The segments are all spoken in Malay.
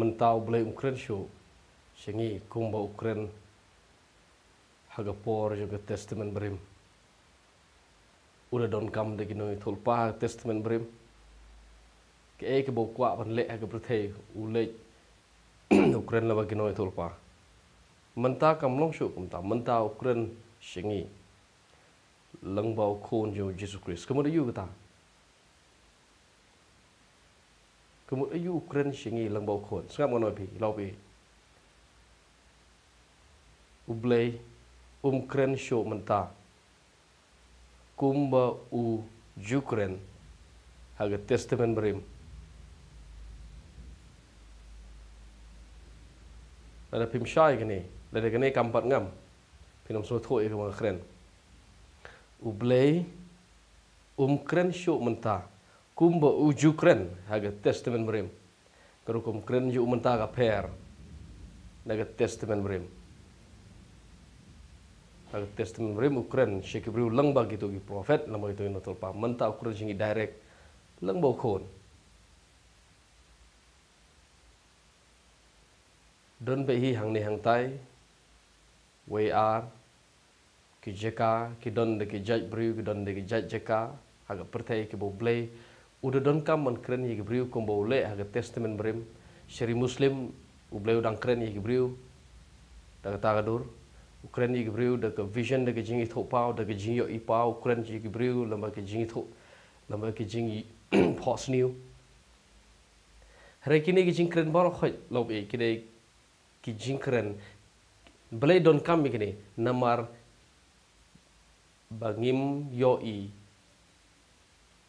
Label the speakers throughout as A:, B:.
A: មិនតោប្លេអ៊ុក្រែនឈូឈងីគុំបអ៊ុក្រែនហកពរជាទេស្តមិនប្រិមអ៊ុរដនកំដេគីណូយធុលប៉ាទេស្តមិនប្រិមកេអេកបូកួបនលេហកប្រទេសអ៊ុលេចអ៊ុក្រែនលវគីណូយធុលប៉ាមិនតាកំឡុងឈូគុំតាមិនតោអ៊ុក្រែនឈងីលងបោខូនយូយេស៊ូគ្រីស្ទគុំរយូបតាมุดยุเครนชิงีลังบอคนสักมโนพี่เราไปอุบเบยอุ้มเครนโชว์มันตาคุ้มบาอูจูเครนหากเทสต์เมนบริมแล้วพิมพ์ชายกันนี่แล้วกันนี่คำปัดงามพี่น้องสมุดรเอกมังเครนอุบเบยอุ้มเครนโชว์มันตา kumba uju kren haga testament merim kerukum kren ju umenta ga per naga testament merim haga testament merim ukren shake bru lang ba gitu gi prophet lama itu ino tolpa menta ukren shingi direct lang ba ukon Don be hi hang ni hang tai we are ki jeka don de ki jaj bru don de ki jaj jeka haga pertai ki bo blay udah don kam man kren ye gibriu kom bole ha testament brim syari muslim u blew kren ye gibriu da ta ga dur ukren ye gibriu da ke vision da ke jing i thop pau da ke i pau ukren ye gibriu lamba ke jing i thop lamba ke jing pos new Hari kini ge jing kren baru kau lo be ki de jing kren blay don kam mi kini bangim yoi.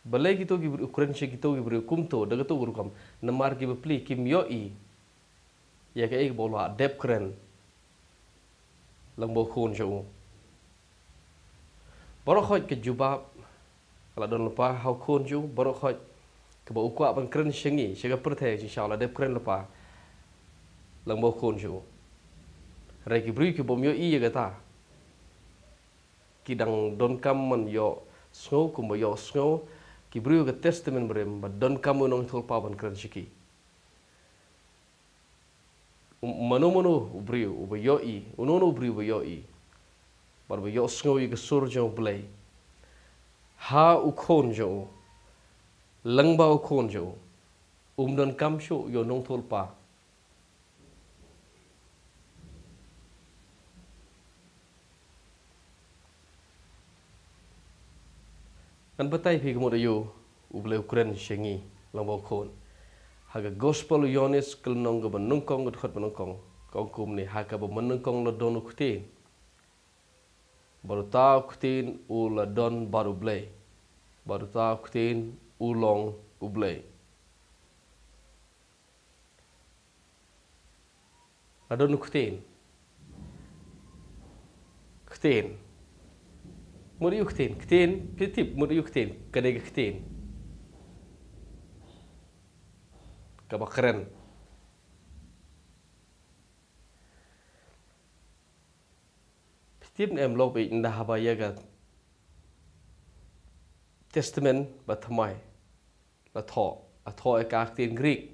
A: Balai kita gibu ukuran sih kita gibu rukum tu, dega tu urukam. Namar gibu pli kim yo i. Ya ke eh, ik bolo adep keren. Lembok kun sih Baru kau ke jubah, kalau don lupa hau kun sih Baru kau ke bawa ukuah pengkeren sih ni, sih ke perthai sih shaw lah adep keren lupa. Lembok kun sih u. Rai gibu rukum bom yo i ya kata. Kidang don kaman yo. Snow kumbayo snow kibriyo ga testament brem ba don kamu nong thol pawan kran shiki um, mano mano ubriyo uba yo i unono ubriyo uba yo i bar ba yo sngo i ga sur jo ha u khon jo langba u khon jo umdon kam sho yo nong thol pa Kan pi kemud ayu uble Ukraine shengi langbong khon. Haga gospel yonis kelnong ga benungkong ga khot benungkong. Kong kum ni haka ba menungkong la donu kutin. Baru ta kutin u la don baru ble. Baru ta kutin ulong uble. La donu kutin. Kutin. مريو كتين كتين بيتيب مريو كتين كنيك كتين كبقرن بيتيب نعم لوبي إن ده هبا يجا تستمن بثماي لثو أثو إكا كتين غريق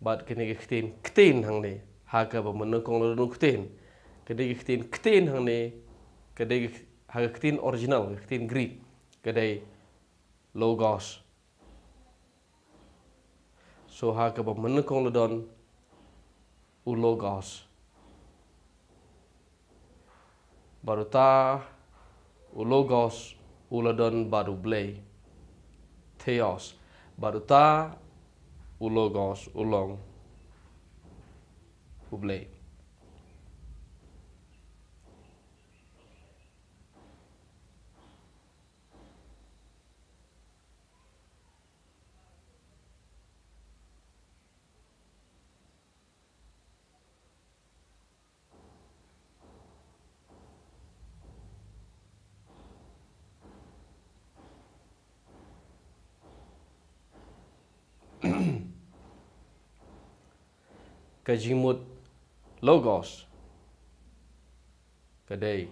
A: بات كنيك كتين كتين هنغني هاكا بمنو كونغ لنو كتين كنيك كتين كتين هنغني كنيك كتين har ikke original, har ikke din grig, logos. So har ikke ledon mennekongle u logos. Baru ta, u logos, u ladon baru blei. Theos. Baru ta, u logos, u long, u blei. kejimut logos kedai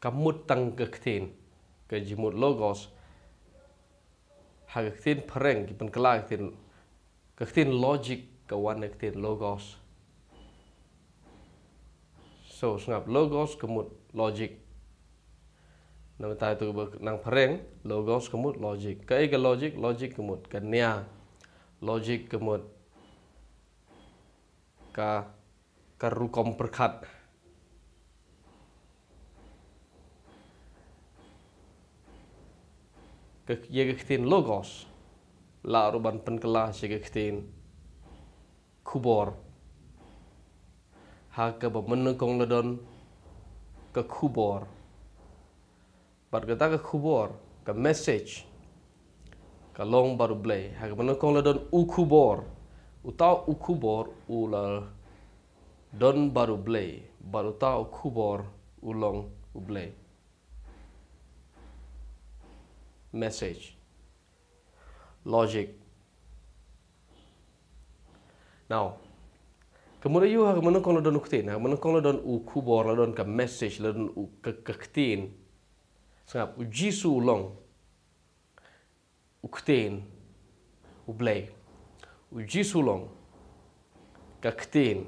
A: kamut tang kekthin kejimut logos hakthin pereng kipun kelak kekthin kekthin logic kawan kekthin logos so sungap logos kemut logic nama tai tu nang pereng logos kemut logic ke logic logic kemut ke niang logic kemud ka karu komperkat ke ye ke ketin logos la ruban penkela se ke ketin kubor ha ke bemenekong ledon ke kubor bat kata ke kubor ke message ka baru blay ha ka mana kong la don ukubor Utau ukubor ula don baru blay baru tau ukubor ulong ublay. message logic now kemudian yu ha mana kong la don ukutin ha mana kong la don ukubor la don ka message la don ka ka ketin sangap ujisu ulong o Cten, o Blay, o Jisulong, ka Cten,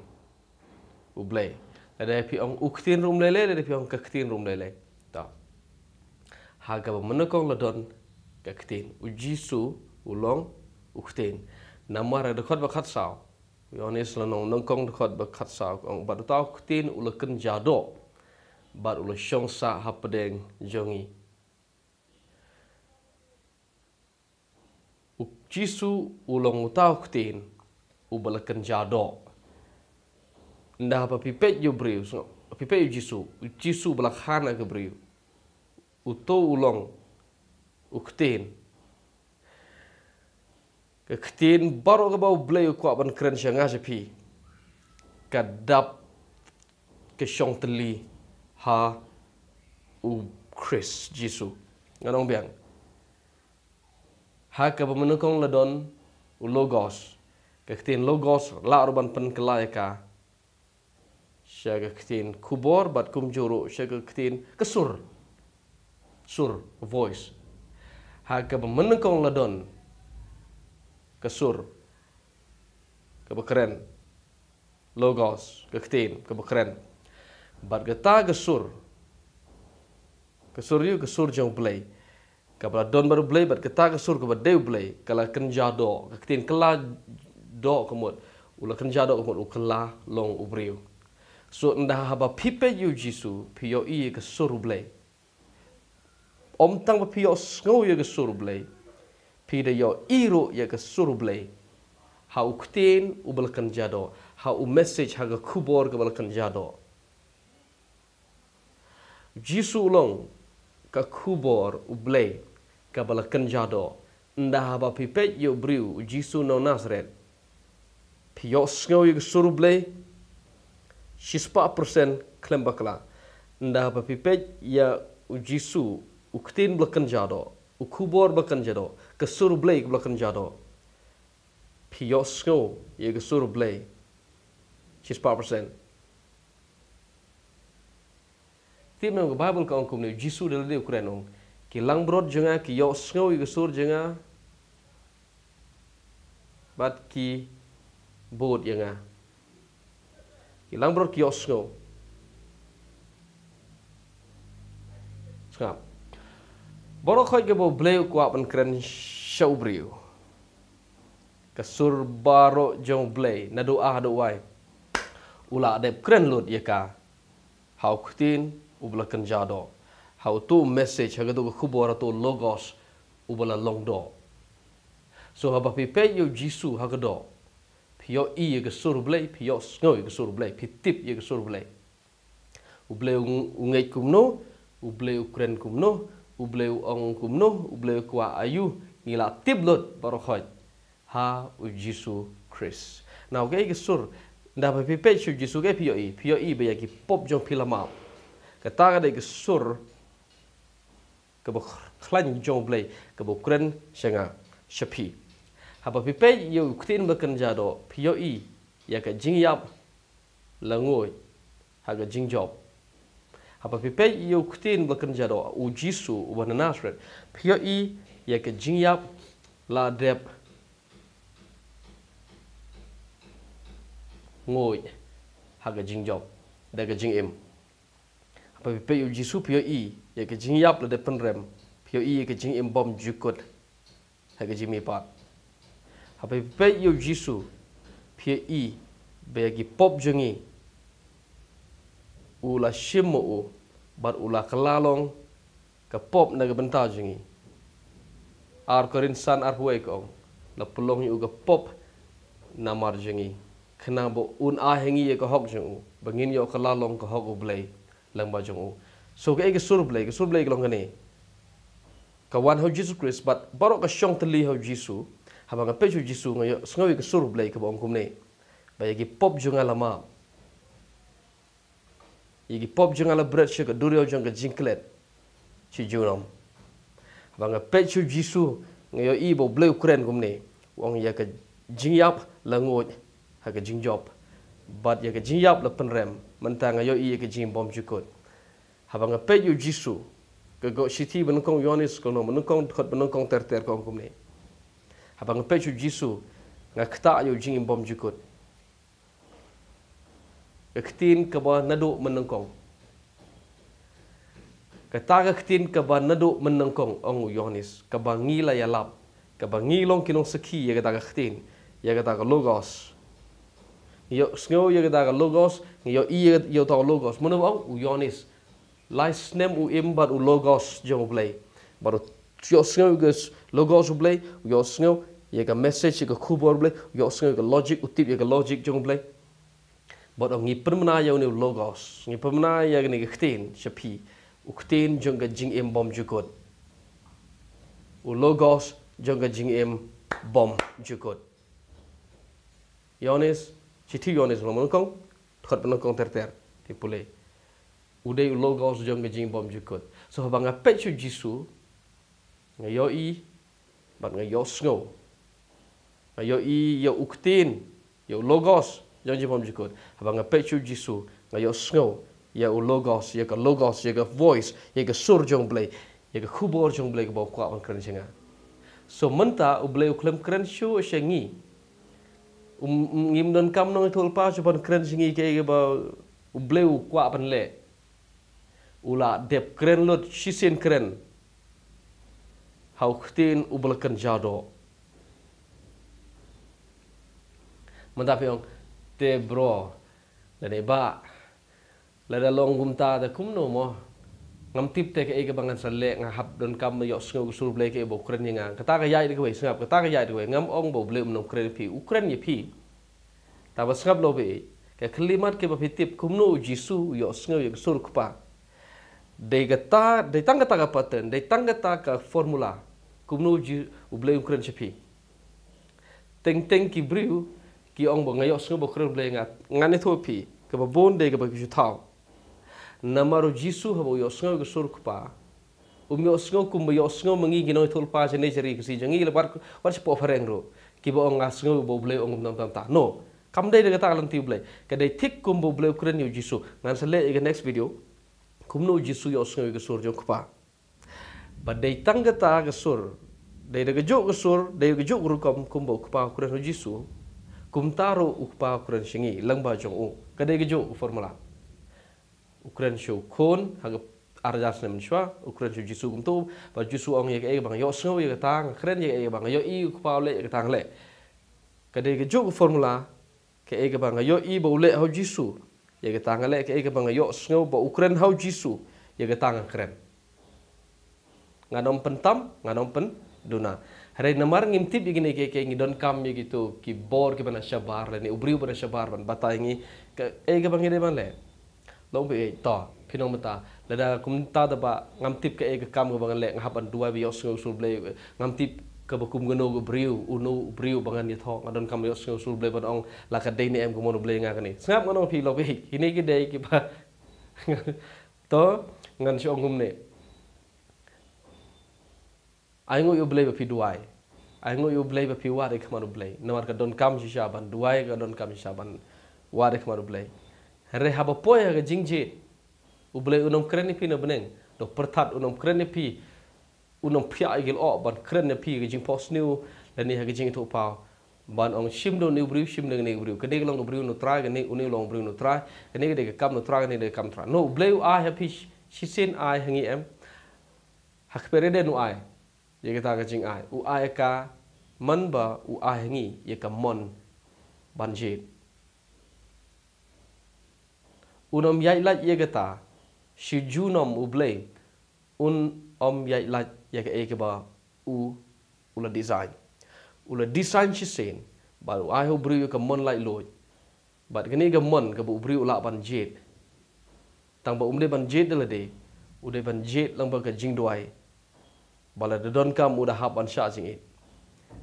A: o Blay. Ada api orang o Cten rum lele, ada api orang ka Cten rum lele. Ta. Haga ba mana kong ladon ka Cten, o Jisu, o Long, o Cten. Nama ada dekat bakat sao. Yonis la nong nong kong dekat bakat sao. Ang batu tau Cten ula ken jadok. Bat ula syong sa hapadeng jongi. Jongi. Cisu ulong utau ketin ubalakan jado. Nda apa pipet yo briu, pipet yo cisu, cisu belakhan aga briu. Uto ulong uktin. Ketin baru aga bau blay yo kuak ban keren syang aja pi. Kadap ke syong teli ha u Chris Jisu. Ngadong biang haka pemenukong ledon u logos kaktin logos la urban pen kelaika shagaktin kubor bat kumjuru shagaktin kesur sur voice haka pemenukong ledon kesur kebekeren logos kaktin kebekeren bat geta kesur kesur yu kesur jong play kepada don berblay bat kita kesur kepada dew blay kala kenja do ketin kela do kemut ula kenja do kemut ukela long ubriu so nda haba pipe yu jisu piyo iye kesur blay om tang piyo ngau ye kesur blay pide yo iru ye kesur blay ha uktin ubel kenja do ha u message ha kubor kepada kenja do jisu long ka kubor ublay ကပလကန်ဂျာဒိုအန်ဒါဟာပိပက်ယုဘရီယုဂျီဆုနောနာဇရက်ဖီယော့စငောယုဂဆူရူဘလေရှိစပါပရဆန်ကလမ်ဘကလာအန်ဒါဟာပိပက်ယာဥဂျီဆုဥခတင်ဘလကန်ဂျာဒိုဥခူဘောဘကန်ဂျာဒိုကဆူရူဘလေဘလကန်ဂျာဒိုဖီယော့စငောယုဂဆူရူဘလေရှိစပါပရဆန်ဒီမှာဘာဘယ်ကောင်ကုန်လဲဂျီဆူလည်းလည်းဥကရဲနော ki langbrot jenga ki yo sngoi ge jenga bat ki bod jenga ki langbrot ki yo sngo sngap boro khoy ge bo blew ko apan kren show brew ke sur baro jong blay na doa ah, do wai ula adep kren lut ye ka hau khutin ubla kan hau tu message ha gedo khu bora tu logos u bala long do so ha ba pe yo jisu ha gedo pi yo i ge sur blai pi yo sngo ge sur blai pi tip ye ge sur blai u blai u ngai kum no u blai u kren kum no u blai u ong kum no u blai u kwa ayu ni tip lot baro khoi ha u jisu chris now ge ge sur nda ba pe pe yo jisu ge pi i pi i be ya ki pop jong pi la ma ka kebo khlan jong blai kebo kren shanga shapi haba pipe yo ktin bakan jado pyo i ya ka jing yap langoi ha ga jing job haba pipe yo ktin bakan jado u jisu wananasret pyo i ya ka jing yap la dep ngoi ha ga ya ha jing job da ga jing em haba pipe yo jisu pyo i ye ke jing yap le lah de pen rem pyo i e ke jing imbom jukot ha ke jimi pat ha pe pe yo jisu pyo e i be ki pop jingi. u la shimo u bar u la kalalong ke pop na ke benta jungi ar korin san ar huai kong la pulong u ke pop na mar jungi kena bo un ahengi ye ke hok jingu, bengin yo kalalong ke hok u blai lang ba jungu so ke ege surup lai ke surup lai kelong kene ka jesus christ but baro ka shong tli ho jesus haba ka pechu jesus ngoy ngoy ke surup lai ke bong kum ne ba pop jengal lama ye pop jengal la bread sugar durio jong ke jinklet chi junom haba ka pechu jesus ngoy i bo blue kren kum ne wong ha ye ke jing langut, la ngoy ke jing but ye ke jing yap la mentang ngoy i ke jing bom jukot habang pe yu jisu ke siti benukong yonis kono, no menukong khot benukong ter kong kumne habang pe yu jisu nga kta yu bom jukut ektin ke ba nadu menukong kata ektin ke ba nadu menukong ong yonis ke ba ngila ya lap ke ba ngilong kinong seki ya kata ektin ya kata logos yo snyo ya kata logos yo i yo ya ta logos munu ong yonis lai snem u im bar u logos jong blei bar u yo snem ge logos u blei yo snem ye ga message ge khubor blei yo snem ge logic utip ye ga logic jong blei bar ngi permana ya ne logos ngi permana ya ne ge khtin shapi u khtin jong ge jing im bom ju kod u logos jong ge jing im bom ju kod yonis chithi yonis lo mon kong thot ban kong ter ter ti pulei Udai logos jom ngejing bom jukut. So habang nga pencu jisu, ngayo i, bat ngayo sngo. Ngayo i, yo uktin, yo logos jom ngejing bom jukut. Habang nga pencu jisu, ngayo sngo. Ya u logos, ya ke logos, ya ke voice, ya ke sur jom blay, ya ke kubur jom blay ke bawah kuat bang keren jengah. So menta u blay u klem keren syu asyengi. E um, um, ngim dan kam nong itu e lepas, jom keren jengi ke ke bawah u blay u kuat bang lek ula dep kren lot shisin kren hau khtin ubal kan jado manda pyong te bro le ne ba le da long gum ta da kum no mo ngam tip te ke ek bangan sal le nga hap don kam yo sngo sur ble ke bo kren kata ka yai de ke sngap kata ka yai de ke ngam ong bo blem no kren pi ukren ye pi ta ba sngap lo be ke klimat ke ba pi tip kum no jisu yo sngo yo sur kupa dei gata dei tangga taka pattern dei tangga taka formula kumnu ji ublei ukran chepi teng teng kibriu, briu ki ong bo ngayo sngo ubley ngat ngan nga ngani tho pi ke bo bon dei ke bo ju thao namaro jisu ha bo yo sngo ge sur kpa um yo sngo kum bo yo sngo mangi ginoi thol pa je nei jeri kisi jangi ro ki bo orang sngo bo blei orang nam tam ta no kam dei de gata lan ti blei ke dei thik kum bo ukuran ukran yo jisu ngan sa le next video kumno jisu yo sung yo gesur jo kupa ba dei tanggata gesur dei de gejuk gesur dei gejuk rukom kumbo kupa kuran jisu kum taro ukpa kuran singi lengba jo u kadai gejuk formula ukran sho kon hag arjas nem shwa ah. ukran sho jisu kum to ba jisu ong yek ek bang yo sung yo tang kren yek ek bang yo i kupa le yek tang le kadai gejuk formula ke ek bang yo i bo le ho jisu ya ke tangan lek ke bang yo sngau ba ukren hau jisu ya ke tangan kren ngadom pentam ngadom pen duna hari namar ngimtip ye gine ke ke ngidon kam ye gitu ki bor ke bana shabar le ni ubriu bana shabar ban batai ngi ke ke bang ide ban le lo be eh, to kino mata le da kum da ba ngamtip ke eh, ke kam ke bang le ngapan dua bi yo sngau sul ble ngamtip ka ba kum gano go briu uno briu bangan ye thong adon kam yo sngo sul blebon ong la ka dei ni em go mono blei nga ka ni sngap ngano phi lo bi ini ki dei ki ba to ngan si ong hum ne ai ngo yo blei ba phi duai ai ngo yo blei ba phi wa re kam ro blei no mar ka don kam si sha ban duai ka don kam si sha ban wa re kam ro blei re ha ba po ya ga jing je u blei unom kreni phi na beneng do prathat unom kreni phi unong pia gil o ban kren ne pi gijing pos new le ni ha gijing to pa ban ong shim do new bru shim ne bru ke dek long bru no tra ke ne uni long bru no tra ke ne dek kam no tra ke ne dek kam tra no blue i happy she sin i hangi em hak pere de no i e. ye ta ga jing i e. u i e ka man ba u i hangi ye ka mon ban je unom yai la ye ga ta shi ju nom u blue un om yai la yai ke ba u u design u design chi sen ba u ai ho ke mon lai loj ba ke ni ke mon ke bu bru la ban jet tang ba um le ban jet la de u de ban jet lang ba ke jing doai ba la de don kam u da hab ban sha jing it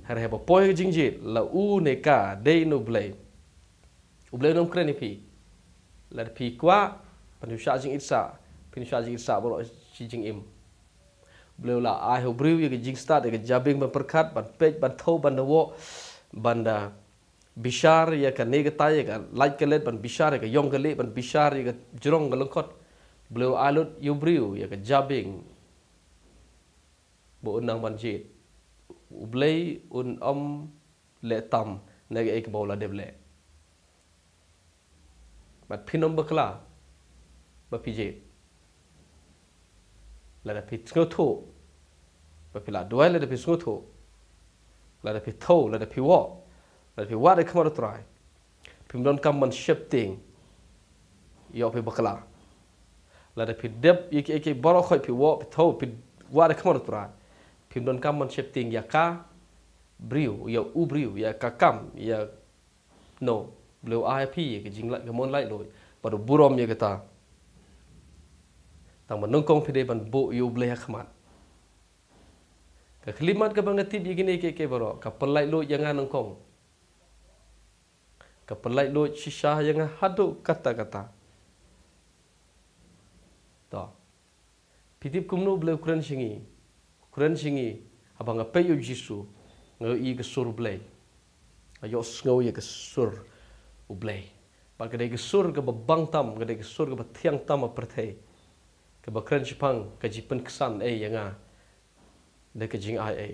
A: har he ba poi ke jing jet la u ne ka de no ble u ble no kre ni pi la pi kwa ban sha jing it sa pin sha jing it sa ba lo jing im beliau lah ai hebrew ye ke jing start ke jabing ban perkat ban pek ban tho ban wo ban da ah, bishar ye ke ne ke tai ye ke lai ke let ban bishar ye ke yong ke le ban bishar ye ke jrong ke lengkot beliau alut hebrew ye ke jabing bo nang ban jit ublei un om le tam ne ke ek bola de ble ban phinom ba kla ba pijet ละเดพิสกุทุปะพิลาด้วยละเดพิสกุทุละเดพิทูละเดพิวะละเดพิวะได้ขมรตรายพิมดอนคำมันเชฟติงยอพิบกลาละเดพิเดบยิกเอ่คบาร์คอยพิวะพิทูพิวะได้ขมรตรายพิมดอนคำมันเชฟติงยาคาบริวยาอูบริวยาคาคำยาโนเบลอาไอพีกิจิงละกิมอนไลท์ลอยปารุบุรอมยากิตาតាមមនុស្សកងភីដេបានបុយូបលេះខ្មាត់កខ្លីមាត់កបងទីបយីគីនេះគេគេបរកបលៃលូចយ៉ាងណានងកងកបលៃលូចឈិសាយ៉ាងណាហតុកតកតាតភីទីបគុំនូបលេវក្រិនឈិងីក្រិនឈិងីអបងពេយូជីសូងើអ៊ីកសូរបលេអាយ៉ូស្ងោយកសូរអ៊ូបលេបាក់កដេកសូរកបបងតាំកដេកសូរកបធៀងតាំអប្រទេស kebakaran Jepang kajipan kesan ay eh, yang ada ah, kajing ay eh. ay.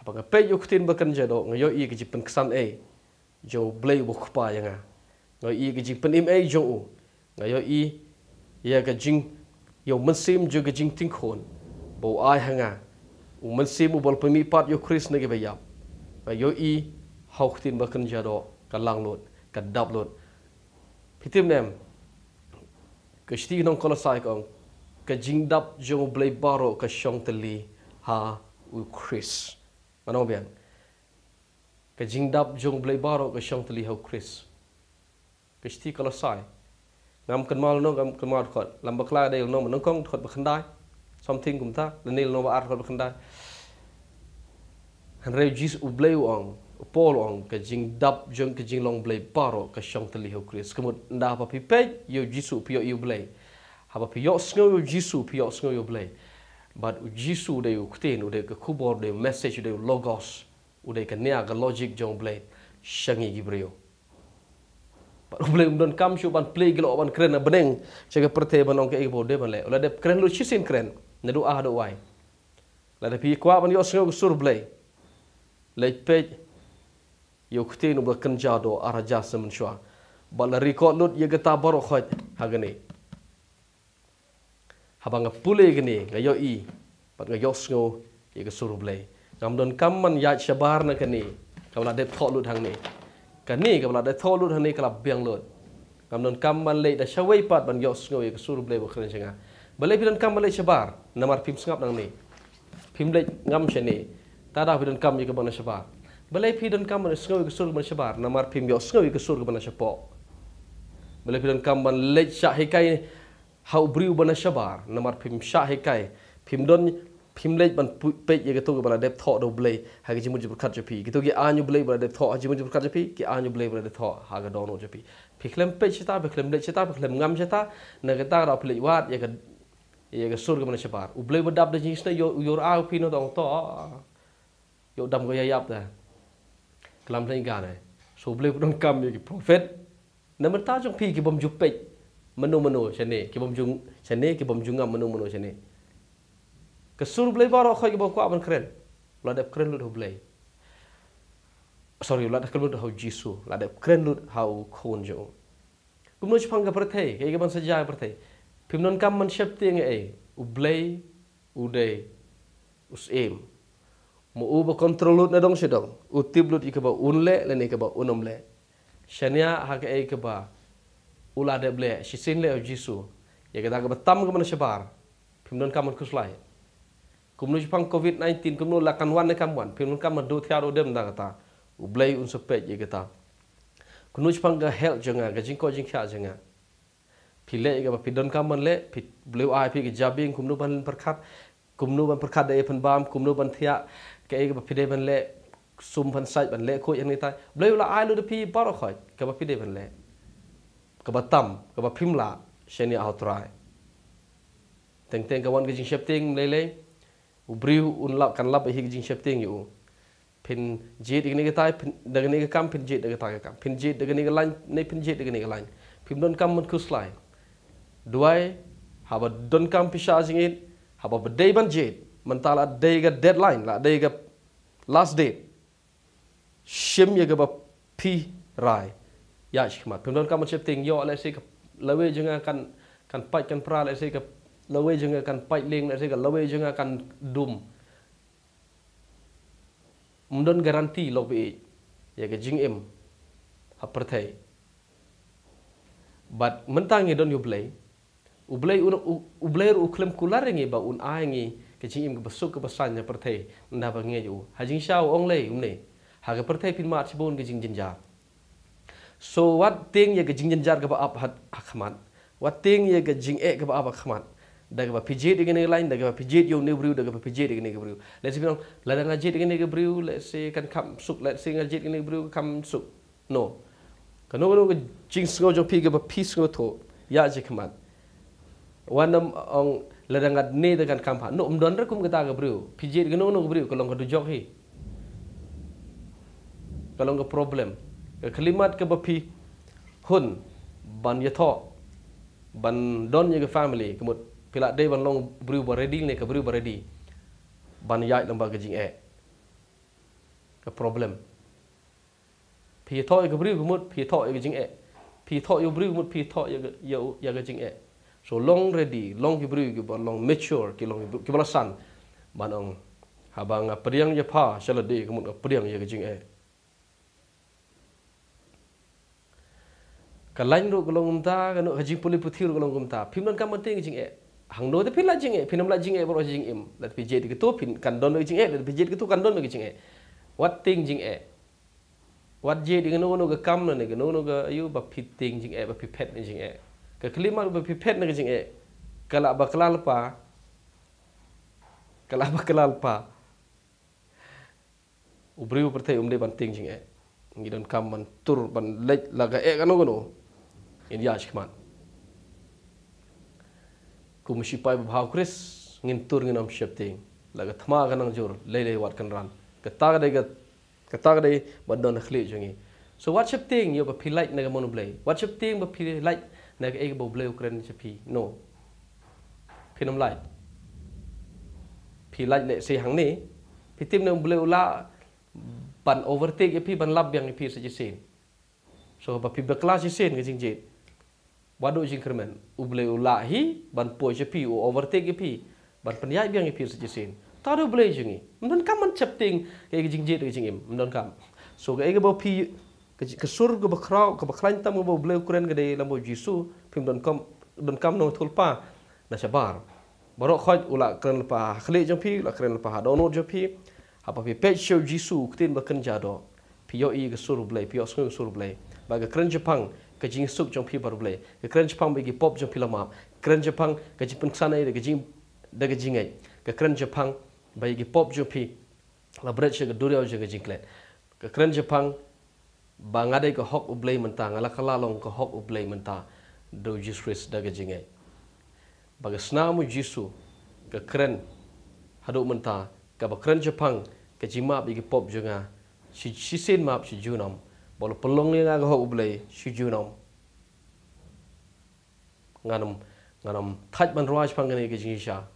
A: Apa nga pek yuk tin bakaran jado i iya kajipan kesan ay eh. jo blay wukpa yang ah. ngayo iya kajipan im ay eh, jo u ngayo iya iya kajing yo mensim jo kajing tingkon bo ay hanga ah. u mensim u bal pemipat yo kris nage bayap ngayo i hauk tin bakaran jado kalang lot kadap lot. Pitim nem kashtig nong kolosai kong ka jingdap jong blai baro ka shong tali ha u chris mano bian ka jingdap jong blai baro ka shong tali ha u chris ka sti kala sai nam ken mal no kan kan mal khot lam kla dai no mon kong khot ba khandai something kum ta le nil no ba ar khot ba khandai han re jis u blai ong u pol ong ka jing dap jong jing long blai baro ka shong tali ha u chris kumut nda pa pipe yo jisu pio yo blai apa piyok sengau yo Jisu, piyok sengau yo blay. But Jisu udah yo kutin, udah ke kubur, udah message, udah logos, udah ke nea ke logic jong blay. Sengi gibrio. But blay undon kam shu ban play gelo ban keren na beneng. Cakap perte ban ongke ibu de ban le. Ulah de keren lu cisin keren. Nedu ah do wai. Lah de piyok ban yo sengau sur blay. Lek pe yo kutin udah kenjado arah jasa mensua. Balah record lu ye getabar okhoy hagani haba nga pule gini nga yo i pat nga yos ngo i ga suru ble ngam don kam man ya chabar na kani ka la de tho lut ni ka ka la de tho lut ni ka biang lut ngam don kam man le da shawai pat ban yos ngo i ga suru ble bo khren chinga bale pi don kam le chabar na mar sngap nang ni pim le ngam che ni ta da pi don kam i ga ban chabar bale pi don kam le ngo i ga suru ban chabar na mar pim yos ngo i ga suru ban chapo bale pi don kam man le cha hikai haubriu bana shabar namar phim sha he kai phim don phim le ban pe ye to bana dep tho do blay ha ge jimu jibur khatje pi to ge anyu blay bana dep tho ha jimu jibur khatje pi ki anyu blay bana dep tho ha ga dono je pi phi khlem pe chita phi khlem le chita phi khlem ngam chita na ge ta ra phle wat ye ga ye ga surga bana shabar u blay bada de jisna yo yo ra au pi no dong to yo dam ge ya yap da klam le ga na so blay bana kam ye ki prophet na mer ta jong pi ki bom ju pe menu-menu macam ni. Kita pun macam ni, kita pun menu-menu macam ni. Kesur boleh baru kau kita kuat pun keren. Lada keren lu dah boleh. Sorry, lada keren lu dah jisu. Lada keren lu dah kau njo. Kumno cipang ke perthai, kaya kita pun sejajar perthai. Pimnon kam man siap tiang ni, ublay, uday, usim. Mau ubah kontrol lu dong sedong. Utip lu ikabah unle, lene ikabah unomle. Shania hak ikabah eh, ulah de ble si sin le jisu ya kita ke betam ke mana sebar pimdon kam ku slai kumnu jipang covid 19 kumnu lakan wan ne kamwan pimdon kam do thiaro dem da kata u ble un so pet ya kita kumnu jipang ga hel jenga ga jing ko jing kha jenga pile ga ba pidon kam man le pit ble ai pi ga jabing kumnu ban perkat kumnu ban perkat de pen bam kumnu ban thia ke ga ba pide ban le sum ban sai ban le ko yang ni ta ble lah ai lu de pi paro khoi ga ba pide ban le กับตั้มกับพิมลาเชนีเอาตรายเต็งเต็งกับวันกิจิงเชปติงเลยเลยอุบริวอุนลับกันลับไปฮกิจิงเชปติงอยู่พินจีดอีกนี่ก็ตายพนดังนี้ก็คำพินจีดดังตายก็คำพินจีดดังนี้ก็ลันในพินจีดดังนี้ก็ลันพิมดนคำมันคุสาลด้วยหาบดนคำพิชาจิงอินหาบเดย์บันจีดมันตาละเดย์ก็เดดไลน์ละเดย์ก็ last date ชิมยังกับพี่ราย ya khimat pemdo kan macam yo let's say lewe jeung kan kan pait kan pra let's say ke lewe jeung kan pait ling let's say ke lewe jeung kan dum mundon garanti lo bi ya ke jing em ha but mentang don you play ublay un ublay u klem kular ngi ba un ai ngi ke jing em ke besuk ke besan ya perthai nda ba ngi ha jing sha ong le um ne ha ke perthai pin ma chibon ke jing jin So what thing ye gajing jenjar ke apa hat akhmat? What thing ye gajing ek ke apa akhmat? Dah kepa pijit dengan yang lain, dah kepa pijit yang nebriu, dah kepa pijit dengan yang Let's say, lada lah, ngajit dengan yang let's say, kan kam suk, let's say ngajit dengan yang kam suk. No. Kanu kanu gajing jing sengau jauh pi kepa pi sengau tu, ya je kemat. Wanam ong lada ngat ne dengan kampa, no umdon rakum kita ke nebriu, pijit dengan yang nebriu, kalau ngadu jauh hi. Kalau ngadu Kalau problem kalimat ke bapi hun ban yatho ban don ye family kemut pila de ban long bru ba ready ne ke bru ba ready ban yai lamba ke jing e ke problem pi tho ye bru kemut pi tho ye jing e pi tho ye bru kemut pi tho ye ye ye ke jing e so long ready long ke bru ke ban long mature ke long ke ban san ban ong habang apriang ye pa shalade kemut apriang ye ke jing e ka line ro golong ta ka no haji poli puthi ro golong ta phim non ka mate ngi jing e hang no de phil la jing e phim la jing e bro jing im let bi jet ge to phin kan don ngi jing e let bi jet ge to kan don ngi jing e what thing jing e what je de no no ga kam na ne no no ga yu ba phit thing jing e ba phi phet jing e ka klima ba phi phet ngi jing e ka la ba klal pa ka la ba klal pa ubriu prathai umle ban thing jing e ngi don kam man tur ban lej la ga e ga no no yang dia hikmat. Ku mesti pai bahawa Kris ngintur nginam syepting. Laga thma ganang jor lele watkan ran. Ketaga dega ketaga dega badan nakhli jengi. So what syepting yo bapi light naga monu blay. What syepting bapi light naga ek bapi blay ukuran syepi. No. Pinam light. Pi light nak sehang ni. Pi tim nak blay ulah ban overtake ye pi ban lab yang ye pi sejisin. So bapi berkelas jisin ke jingjit ba do jing kermen u ble lahi ban po je pi u overtake pi ban pen biang pi se je sin ta do ble jing ni mun kam man chap ting ke jing je jing im mun kam so ke ge bo pi ke ke sur ge ba kra ke ba khlan tam ge bo ble kren ge de la mo jisu pi mun kam mun kam no thul pa na sha bar ba ro khoj u la kren pa khle jing pi la kren pa do no je pi ha pi pe shu jisu ktin ba kan ja pi yo i ge sur ble pi yo sur ble ba ge kren je kajing sup jong pi barble ke kran japang bagi pop jong pilama kran japang kajing pengsana ira kajing daga jingai ke kran japang bagi pop jong pi labrat shaga duri au jaga jingklet ke kran bangade ke hok uble mentang ala kalalong ke hok uble mentang do jisris daga jingai baga snamu jisu ke kran hadu mentang ke ba kran kajing map bagi pop jonga si sin map si junam bol pelong yang nga ho ublei shuju nom nganam nganam thaj ban roj pangani ke jisha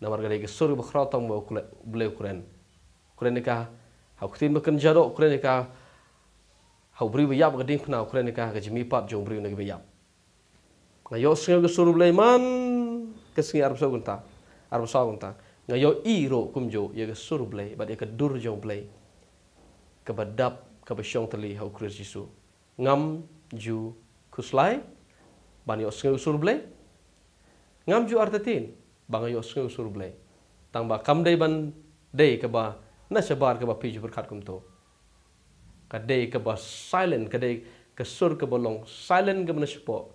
A: namar gale ke sur bu khratam bu kule ublei kuren kuren ka ha khutin bukan jaro kuren ka ha bri bu yap gading kuna kuren ka ke jimi pap jong bri ne yap na yo sing ke sur ublei man ke sing arab sagunta arab sagunta na yo iro kumjo ye ke sur ublei ba ye ke dur jong ublei kebadap kabashong tali ho Christ Jesu ngam ju kuslai bani osnge usur ble ngam ju artatin bang yo osnge usur ble tang ba kam dai ban dai ka ba na sabar ka ba piju per khat kum to ka dai ka ba silent ka dai ka sur ka bolong silent ke na sipo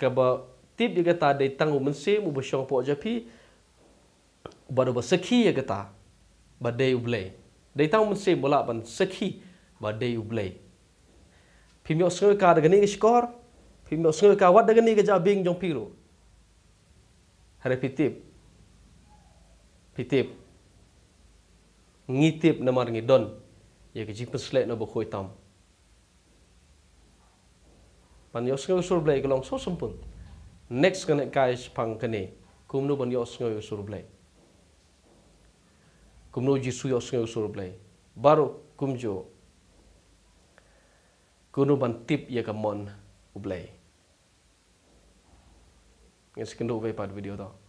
A: ka ba tip ye kata dai tang u mense mu ba shong po ja pi ba do ba sakhi ye kata ba dai u ble đây dei tang mun se bola ban sakhi ba dei ublei phim yo sngoi ka cái ge skor phim yo sngoi ka wat dagani ge ja bing jong piro hare pitip pitip ngitip na mar ngidon ye ge jing pesle na bo khoi tam ban yo sngoi sur blei ge long so sampun next kanek kai spang kane kumnu ban yo sngoi sur blei kum no ji suyo sungai usur blai baru kum jo kuno ban tip ya ka mon ublai ngas ve pad video to